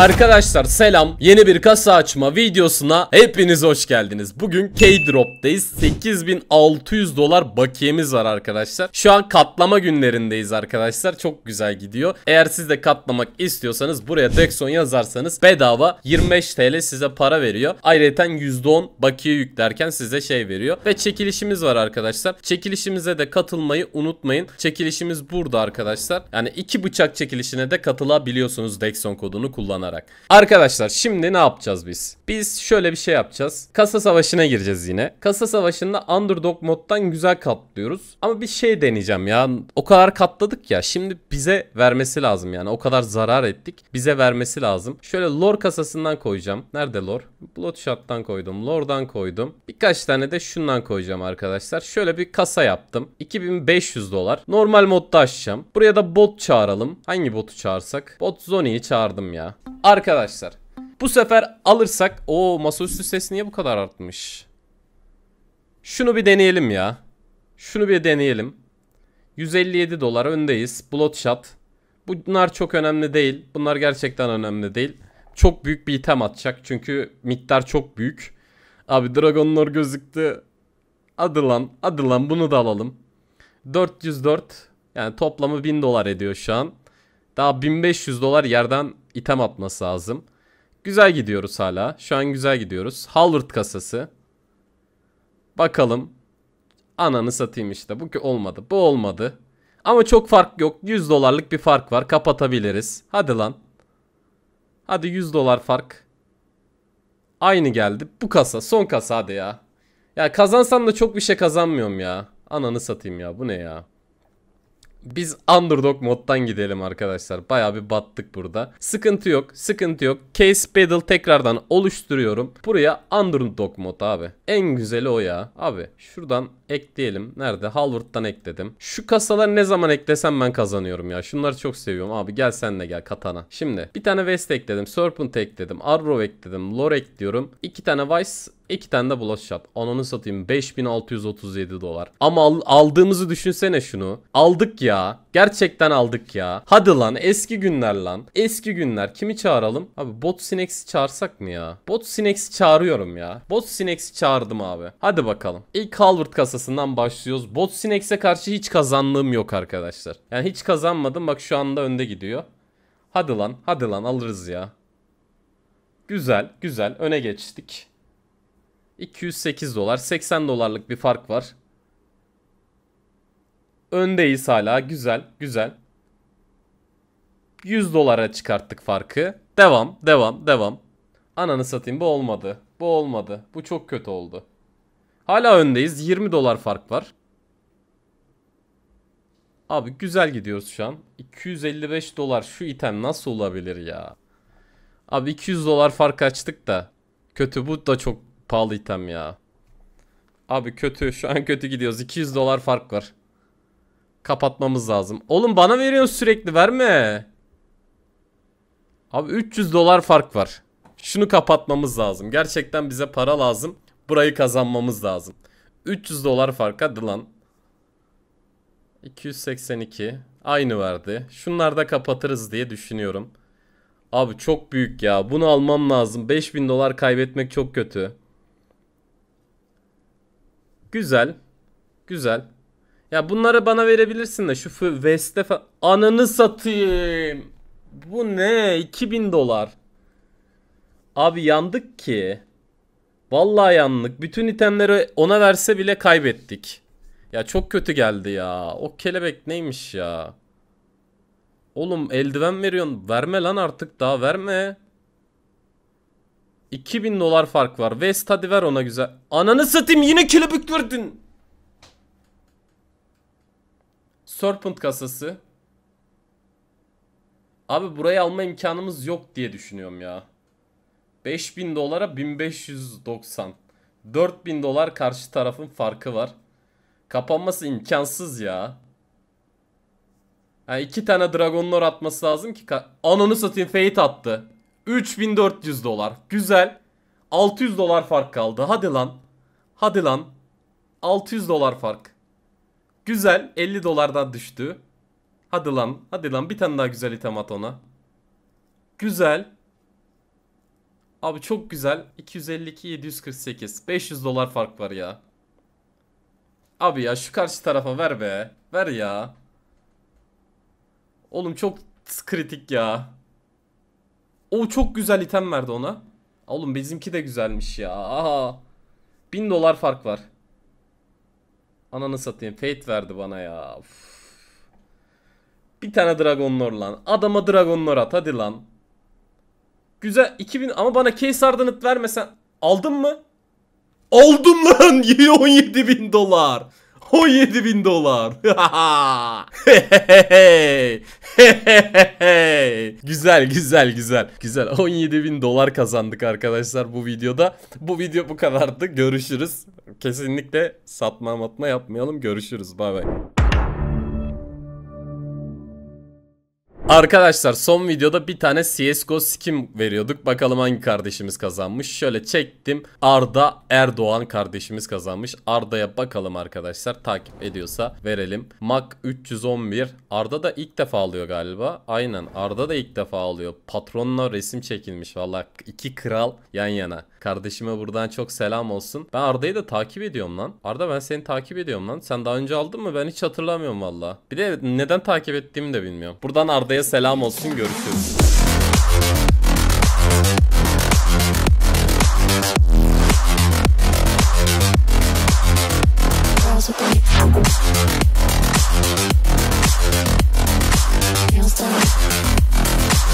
Arkadaşlar selam yeni bir kasa açma videosuna hepiniz hoş geldiniz Bugün K-Drop'tayız 8600 dolar bakiyemiz var arkadaşlar Şu an katlama günlerindeyiz arkadaşlar çok güzel gidiyor Eğer siz de katlamak istiyorsanız buraya Dexon yazarsanız bedava 25 TL size para veriyor Ayrıca %10 bakiye yüklerken size şey veriyor Ve çekilişimiz var arkadaşlar Çekilişimize de katılmayı unutmayın Çekilişimiz burada arkadaşlar Yani iki bıçak çekilişine de katılabiliyorsunuz Dexon kodunu kullanarak kullanarak. Arkadaşlar şimdi ne yapacağız biz? Biz şöyle bir şey yapacağız. Kasa savaşına gireceğiz yine. Kasa savaşında underdog moddan güzel katlıyoruz. Ama bir şey deneyeceğim ya. O kadar katladık ya. Şimdi bize vermesi lazım yani. O kadar zarar ettik. Bize vermesi lazım. Şöyle lore kasasından koyacağım. Nerede lore? Bloodshot'tan koydum. Lore'dan koydum. Birkaç tane de şundan koyacağım arkadaşlar. Şöyle bir kasa yaptım. 2500 dolar. Normal modda açacağım. Buraya da bot çağıralım. Hangi botu çağırsak? Bot Zoni'yi çağırdım ya. Arkadaşlar bu sefer alırsak o masaüstü ses niye bu kadar artmış? Şunu bir deneyelim ya. Şunu bir deneyelim. 157 dolar öndeyiz. Bloodshot. Bunlar çok önemli değil. Bunlar gerçekten önemli değil. Çok büyük bir item atacak. Çünkü miktar çok büyük. Abi Dragonlar gözüktü. Adı lan. Adı lan bunu da alalım. 404. Yani toplamı 1000 dolar ediyor şu an. Daha 1500 dolar yerden item atması lazım. Güzel gidiyoruz hala. Şu an güzel gidiyoruz. Halvard kasası. Bakalım. Ananı satayım işte. Bu ki olmadı. Bu olmadı. Ama çok fark yok. 100 dolarlık bir fark var. Kapatabiliriz. Hadi lan. Hadi 100 dolar fark. Aynı geldi. Bu kasa. Son kasa hadi ya. Ya kazansam da çok bir şey kazanmıyorum ya. Ananı satayım ya. Bu ne ya? Biz underdog moddan gidelim arkadaşlar. Baya bir battık burada. Sıkıntı yok. Sıkıntı yok. Case pedal tekrardan oluşturuyorum. Buraya underdog mod abi. En güzeli o ya. Abi şuradan ekleyelim. Nerede? Halvard'dan ekledim. Şu kasalar ne zaman eklesem ben kazanıyorum ya. Şunları çok seviyorum abi. Gel sen de gel katana. Şimdi bir tane vest ekledim. Serpent ekledim. Arrow ekledim. Lore ekliyorum. İki tane Vice İki tane de bulaş şat. Ananı satayım 5637 dolar. Ama al aldığımızı düşünsene şunu. Aldık ya. Gerçekten aldık ya. Hadi lan eski günler lan. Eski günler. Kimi çağıralım? Abi bot sinexi çağırsak mı ya? Bot sinexi çağırıyorum ya. Bot sinexi çağırdım abi. Hadi bakalım. İlk Halvard kasasından başlıyoruz. Bot sinexe karşı hiç kazandığım yok arkadaşlar. Yani hiç kazanmadım. Bak şu anda önde gidiyor. Hadi lan. Hadi lan alırız ya. Güzel, güzel. Öne geçtik. 208 dolar. 80 dolarlık bir fark var. Öndeyiz hala. Güzel, güzel. 100 dolara çıkarttık farkı. Devam, devam, devam. Ananı satayım bu olmadı. Bu olmadı. Bu çok kötü oldu. Hala öndeyiz. 20 dolar fark var. Abi güzel gidiyoruz şu an. 255 dolar şu item nasıl olabilir ya? Abi 200 dolar fark açtık da. Kötü bu da çok pahalı item ya. Abi kötü şu an kötü gidiyoruz. 200 dolar fark var. Kapatmamız lazım. Oğlum bana veriyorsun sürekli verme. Abi 300 dolar fark var. Şunu kapatmamız lazım. Gerçekten bize para lazım. Burayı kazanmamız lazım. 300 dolar fark hadi lan. 282 aynı verdi. Şunlar da kapatırız diye düşünüyorum. Abi çok büyük ya. Bunu almam lazım. 5000 dolar kaybetmek çok kötü. Güzel. Güzel. Ya bunları bana verebilirsin de şu West'e falan. Ananı satayım. Bu ne? 2000 dolar. Abi yandık ki. Vallahi yandık. Bütün itemleri ona verse bile kaybettik. Ya çok kötü geldi ya. O kelebek neymiş ya. Oğlum eldiven veriyorsun. Verme lan artık daha verme. 2000 dolar fark var. West hadi ver ona güzel. Ananı satayım yine kelebek verdin. Serpent kasası. Abi burayı alma imkanımız yok diye düşünüyorum ya. 5000 dolara 1590. 4000 dolar karşı tarafın farkı var. Kapanması imkansız ya. Yani iki tane dragonlar atması lazım ki... Ananı satayım Fate attı. 3400 dolar. Güzel. 600 dolar fark kaldı. Hadi lan. Hadi lan. 600 dolar fark. Güzel. 50 dolardan düştü. Hadi lan. Hadi lan. Bir tane daha güzel item at ona. Güzel. Abi çok güzel. 252 748. 500 dolar fark var ya. Abi ya şu karşı tarafa ver be. Ver ya. Oğlum çok kritik ya. O çok güzel item verdi ona. Oğlum bizimki de güzelmiş ya. Aha. 1000 dolar fark var. Ananı satayım. Fate verdi bana ya. Uf. Bir tane Dragon lan. Adama Dragon Lord at hadi lan. Güzel 2000 ama bana Case Ardanit vermesen aldın mı? Aldım lan 17 bin dolar. 17 bin dolar. güzel güzel güzel. Güzel 17 bin dolar kazandık arkadaşlar bu videoda. Bu video bu kadardı. Görüşürüz. Kesinlikle satma matma yapmayalım. Görüşürüz. Bay bay. Arkadaşlar son videoda bir tane CSGO skin veriyorduk. Bakalım hangi kardeşimiz kazanmış. Şöyle çektim. Arda Erdoğan kardeşimiz kazanmış. Arda'ya bakalım arkadaşlar. Takip ediyorsa verelim. Mac 311. Arda da ilk defa alıyor galiba. Aynen Arda da ilk defa alıyor. Patronla resim çekilmiş. Valla iki kral yan yana. Kardeşime buradan çok selam olsun. Ben Arda'yı da takip ediyorum lan. Arda ben seni takip ediyorum lan. Sen daha önce aldın mı? Ben hiç hatırlamıyorum valla. Bir de neden takip ettiğimi de bilmiyorum. Buradan Arda'ya selam olsun. Görüşürüz.